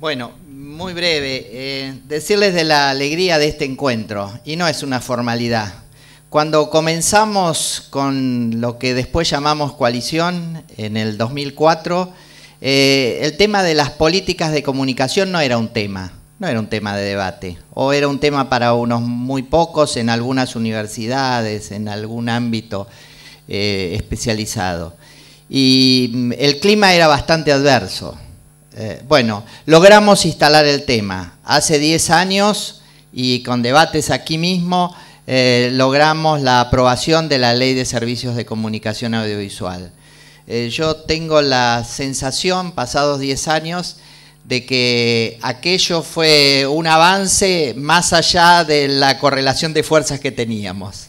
Bueno, muy breve. Eh, decirles de la alegría de este encuentro, y no es una formalidad. Cuando comenzamos con lo que después llamamos coalición en el 2004, eh, el tema de las políticas de comunicación no era un tema, no era un tema de debate, o era un tema para unos muy pocos en algunas universidades, en algún ámbito eh, especializado. Y mm, el clima era bastante adverso eh, bueno, logramos instalar el tema. Hace 10 años y con debates aquí mismo eh, logramos la aprobación de la Ley de Servicios de Comunicación Audiovisual. Eh, yo tengo la sensación, pasados 10 años, de que aquello fue un avance más allá de la correlación de fuerzas que teníamos.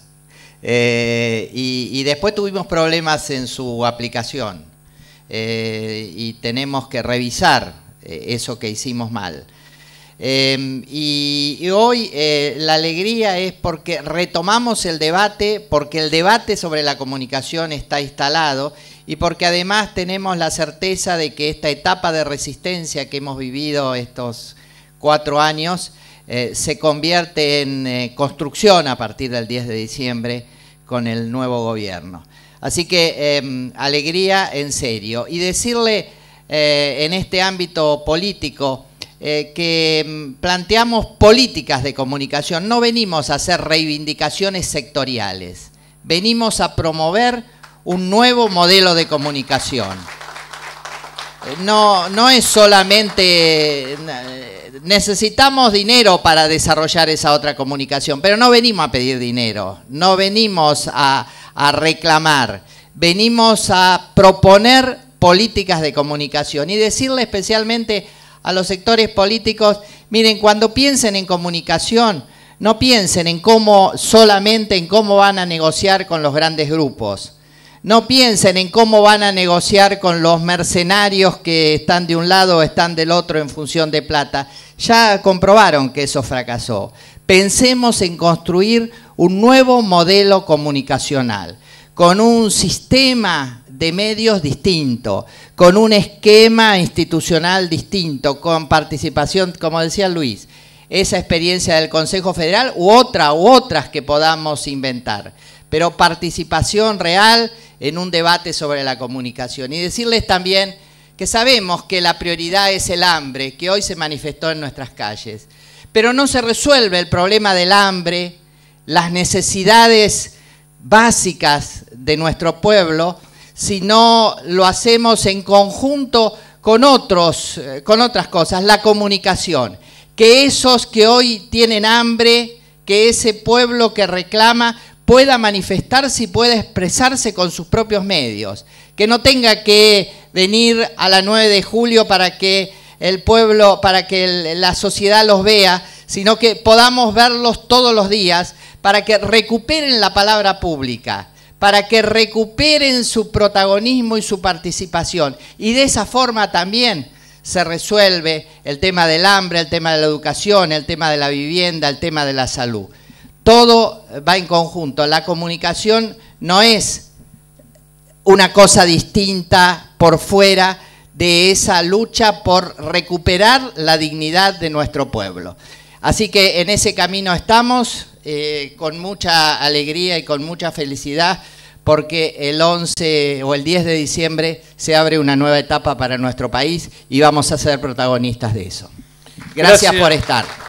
y después tuvimos problemas en su aplicación. Eh, y tenemos que revisar eh, eso que hicimos mal. Em, y, hoy eh, la alegría es porque retomamos el debate, porque el debate sobre la comunicación está instalado y porque además tenemos la certeza de que esta etapa de resistencia que hemos vivido estos cuatro años se convierte en construcción a partir del 10 de diciembre con el nuevo gobierno. Así que em, alegría en serio. Y decirle eh, en este ámbito político eh, que em, planteamos políticas de comunicación, no venimos a hacer reivindicaciones sectoriales, venimos a promover un nuevo modelo de comunicación. No, no es solamente eh, necesitamos dinero para desarrollar esa otra comunicación, pero no venimos a pedir dinero, no venimos a, reclamar, venimos a proponer políticas de comunicación y decirle especialmente a los sectores políticos, miren, cuando piensen en comunicación, no piensen en cómo solamente en cómo van a negociar con los grandes grupos no piensen en cómo van a negociar con los mercenarios que están de un lado o están del otro en función de plata. Ya comprobaron que eso fracasó. Pensemos en construir un nuevo modelo comunicacional, con un sistema de medios distinto, con un esquema institucional distinto, con participación, como decía Luis, esa experiencia del Consejo Federal u otra u otras que podamos inventar, pero participación real en un debate sobre la comunicación. Y decirles también que sabemos que la prioridad es el hambre, que hoy se manifestó en nuestras calles, pero no se resuelve el problema del hambre, las necesidades básicas de nuestro pueblo, si no lo hacemos en conjunto con, otros, eh, con otras cosas, la comunicación que esos que hoy tienen hambre, que ese pueblo que reclama pueda manifestarse y pueda expresarse con sus propios medios, que no tenga que venir a la 9 de julio para que el pueblo, para que la sociedad los vea, sino que podamos verlos todos los días para que recuperen la palabra pública, para que recuperen su protagonismo y su participación. Y de esa forma también se resuelve el tema del hambre, el tema de la educación, el tema de la vivienda, el tema de la salud. Todo va en conjunto. La comunicación no es una cosa distinta por fuera de esa lucha por recuperar la dignidad de nuestro pueblo. Así que en ese camino estamos, eh, con mucha alegría y con mucha felicidad porque el 11 o el 10 de diciembre se abre una nueva etapa para nuestro país y vamos a ser protagonistas de eso. Gracias, Gracias. por estar.